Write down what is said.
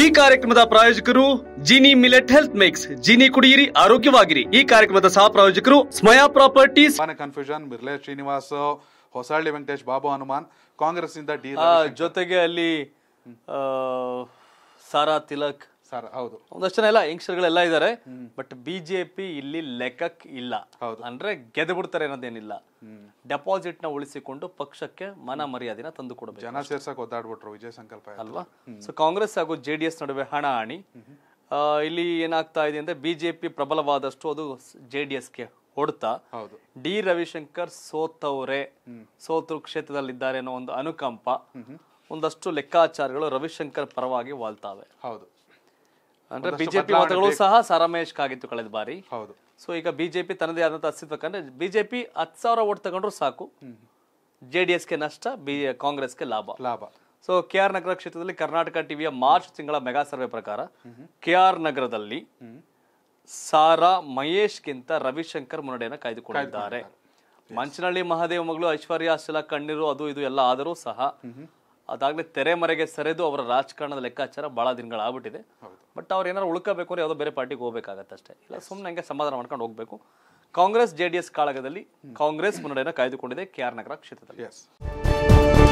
ಈ ಕಾರ್ಯಕ್ರಮದ ಪ್ರಾಯೋಜಕರು Gini millet health mix Gini ಕುಡಿಯಿರಿ ಆರೋಗ್ಯವಾಗಿರಿ ಈ ಕಾರ್ಯಕ್ರಮದ ಸಹ ಪ್ರಾಯೋಜಕರು ಸ್ಮಯಾ ಪ್ರಾಪರ್ಟೀಸ್ ಕನ್ಫ್ಯೂಷನ್ ಬಿರ್ಲೇ ಶ್ರೀನಿವಾಸ್ ಹೊಸಹಳ್ಳಿ ವೆಂಕಟೇಶ್ ಬಾಬು ಹನುಮಾನ್ ಕಾಂಗ್ರೆಸ್ ಇಂದ ಜೊತೆಗೆ ಅಲ್ಲಿ ಸಾರಾ ತಿಲಕ್ ಸರ್ ಹೌದು ಒಂದಷ್ಟು ಜನ ಎಲ್ಲ ಯಂಗ್ಸ್ಟರ್ಗಳೆಲ್ಲ ಇದ್ದಾರೆ ಬಟ್ ಬಿಜೆಪಿ ಇಲ್ಲಿ ಲೆಕ್ಕಕ್ಕೆ ಇಲ್ಲ ಹೌದು ಅಂದ್ರೆ ಗೆದ್ದು ಬಿಡ್ತಾರೆ ಅನ್ನೋದೇನಿಲ್ಲ ಡೆಪಾಸಿಟ್ ನ ಉಳಿಸಿಕೊಂಡು ಪಕ್ಷಕ್ಕೆ ಮನ ಮರ್ಯಾದೆನ ತಂದು ಕೊಡಬೇಕು ಜನ ಸೇರ್ಸಕ್ ಒದ್ದಾಡ್ಬಿಟ್ರು ವಿಜಯ ಸಂಕಲ್ಪ ಅಲ್ವಾ ಸೊ ಕಾಂಗ್ರೆಸ್ ಹಾಗೂ ಜೆಡಿಎಸ್ ನಡುವೆ ಹಣ ಹಣಾಹಣಿ ಇಲ್ಲಿ ಏನಾಗ್ತಾ ಇದೆ ಅಂದ್ರೆ ಬಿಜೆಪಿ ಪ್ರಬಲವಾದಷ್ಟು ಅದು ಗೆ ಹೊಡ್ತಾ ಡಿ ರವಿಶಂಕರ್ ಸೋತವ್ರೆ ಸೋತರು ಕ್ಷೇತ್ರದಲ್ಲಿದ್ದಾರೆ ಅನ್ನೋ ಒಂದು ಅನುಕಂಪ ಒಂದಷ್ಟು ಲೆಕ್ಕಾಚಾರಗಳು ರವಿಶಂಕರ್ ಪರವಾಗಿ ವಾಲ್ತಾವೆ ಹೌದು ಅಂದ್ರೆ ಬಿಜೆಪಿ ಮತಗಳು ಸಹ ಸರಮೇಶ್ ಆಗಿತ್ತು ಕಳೆದ ಬಾರಿ ಹೌದು ಸೊ ಈಗ ಬಿಜೆಪಿ ತನ್ನದೇ ಆದಂತ ಅಸ್ತಿತ್ವ ಅಂದ್ರೆ ಬಿಜೆಪಿ ಹತ್ತು ಸಾವಿರ ಓಟ್ ತಗೊಂಡ್ರು ಸಾಕು ಜೆ ಡಿ ನಷ್ಟ ಬಿ ಗೆ ಲಾಭ ಲಾಭ ಸೊ ಕೆ ಆರ್ ನಗರ ಕ್ಷೇತ್ರದಲ್ಲಿ ಕರ್ನಾಟಕ ಟಿವಿಯ ಮಾರ್ಚ್ ತಿಂಗಳ ಮೆಗಾ ಸರ್ವೆ ಪ್ರಕಾರ ಕೆ ಆರ್ ನಗರದಲ್ಲಿ ಸಾರಾ ಮಹೇಶ್ ಗಿಂತ ರವಿಶಂಕರ್ ಮುನ್ನಡೆಯನ್ನು ಕಾಯ್ದುಕೊಂಡಿದ್ದಾರೆ ಮಂಚನಹಳ್ಳಿ ಮಹಾದೇವ ಮಗಳು ಐಶ್ವರ್ಯ ಅಶಲ ಕಣ್ಣೀರು ಅದು ಇದು ಎಲ್ಲ ಆದರೂ ಸಹ ಅದಾಗಲೇ ತೆರೆಮರೆಗೆ ಸರಿದು ಅವರ ರಾಜಕಾರಣದ ಲೆಕ್ಕಾಚಾರ ಬಹಳ ದಿನಗಳಾಗ್ಬಿಟ್ಟಿದೆ ಬಟ್ ಅವ್ರು ಏನಾದ್ರು ಉಳ್ಕೋಬೇಕು ಅಂದ್ರೆ ಯಾವುದೋ ಬೇರೆ ಪಾರ್ಟಿಗೆ ಹೋಗಬೇಕಾಗತ್ತೆ ಅಷ್ಟೇ ಇಲ್ಲ ಸುಮ್ಮನೆ ಹಂಗೆ ಸಮಾಧಾನ ಮಾಡ್ಕೊಂಡು ಹೋಗಬೇಕು ಕಾಂಗ್ರೆಸ್ ಜೆ ಡಿ ಎಸ್ ಕಾಳಗದಲ್ಲಿ ಕಾಂಗ್ರೆಸ್ ಮುನ್ನಡೆಯನ್ನು ಕಾಯ್ದುಕೊಂಡಿದೆ ಕೆ ಆರ್ ನಗರ ಕ್ಷೇತ್ರದಲ್ಲಿ